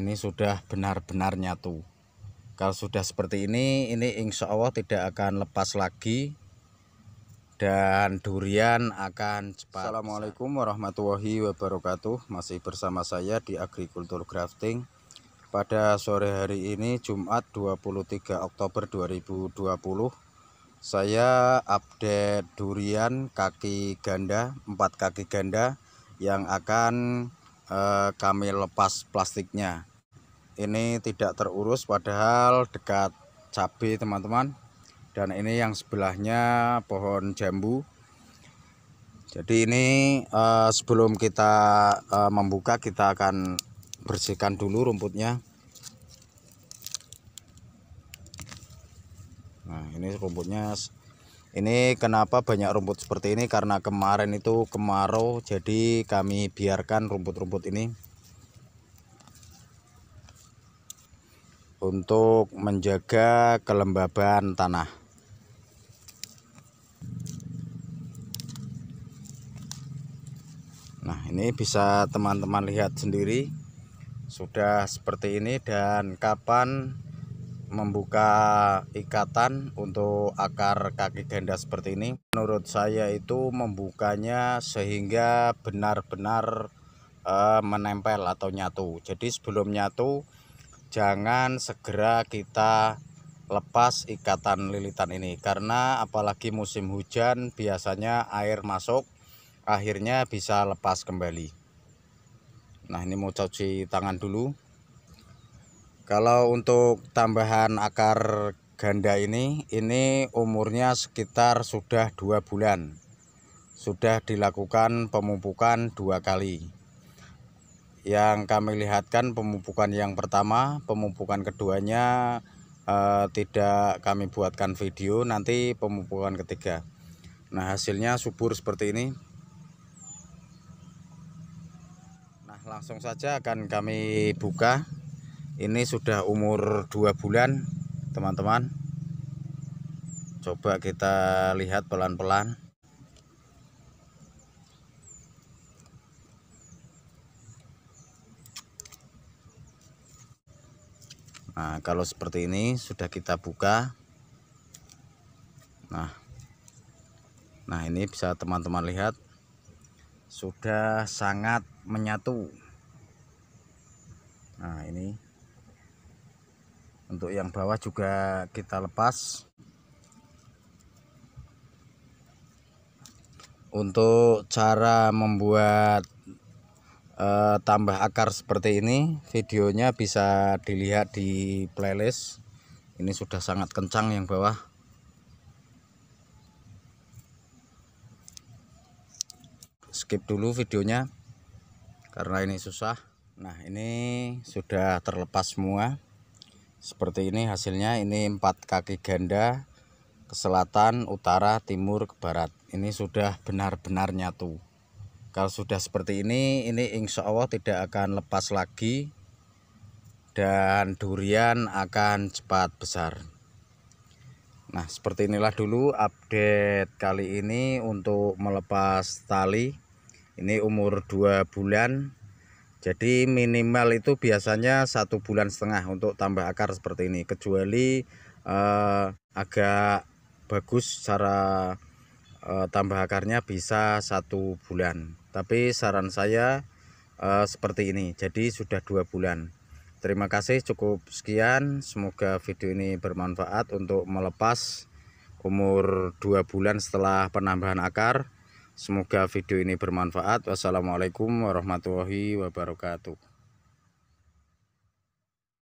ini sudah benar-benar nyatu kalau sudah seperti ini ini insya Allah tidak akan lepas lagi dan durian akan cepat Assalamualaikum warahmatullahi wabarakatuh masih bersama saya di agrikultur grafting pada sore hari ini Jumat 23 Oktober 2020 saya update durian kaki ganda empat kaki ganda yang akan eh, kami lepas plastiknya ini tidak terurus padahal dekat cabai teman-teman dan ini yang sebelahnya pohon jambu jadi ini eh, sebelum kita eh, membuka kita akan bersihkan dulu rumputnya nah ini rumputnya ini kenapa banyak rumput seperti ini karena kemarin itu kemarau jadi kami biarkan rumput-rumput ini untuk menjaga kelembaban tanah. Nah, ini bisa teman-teman lihat sendiri sudah seperti ini dan kapan membuka ikatan untuk akar kaki ganda seperti ini menurut saya itu membukanya sehingga benar-benar eh, menempel atau nyatu jadi sebelum nyatu jangan segera kita lepas ikatan lilitan ini karena apalagi musim hujan biasanya air masuk akhirnya bisa lepas kembali nah ini mau cuci tangan dulu kalau untuk tambahan akar ganda ini ini umurnya sekitar sudah dua bulan sudah dilakukan pemupukan dua kali yang kami lihatkan pemupukan yang pertama, pemupukan keduanya eh, tidak kami buatkan video, nanti pemupukan ketiga. Nah hasilnya subur seperti ini. Nah langsung saja akan kami buka. Ini sudah umur 2 bulan teman-teman. Coba kita lihat pelan-pelan. Nah, kalau seperti ini sudah kita buka. Nah. Nah, ini bisa teman-teman lihat sudah sangat menyatu. Nah, ini untuk yang bawah juga kita lepas. Untuk cara membuat Eh, tambah akar seperti ini videonya bisa dilihat di playlist ini sudah sangat kencang yang bawah skip dulu videonya karena ini susah nah ini sudah terlepas semua seperti ini hasilnya ini empat kaki ganda ke selatan utara timur ke barat ini sudah benar-benar nyatu kalau sudah seperti ini ini insya Allah tidak akan lepas lagi dan durian akan cepat besar nah seperti inilah dulu update kali ini untuk melepas tali ini umur 2 bulan jadi minimal itu biasanya satu bulan setengah untuk tambah akar seperti ini kecuali eh, agak bagus cara eh, tambah akarnya bisa satu bulan tapi saran saya uh, seperti ini jadi sudah dua bulan terima kasih cukup sekian semoga video ini bermanfaat untuk melepas umur dua bulan setelah penambahan akar semoga video ini bermanfaat wassalamualaikum warahmatullahi wabarakatuh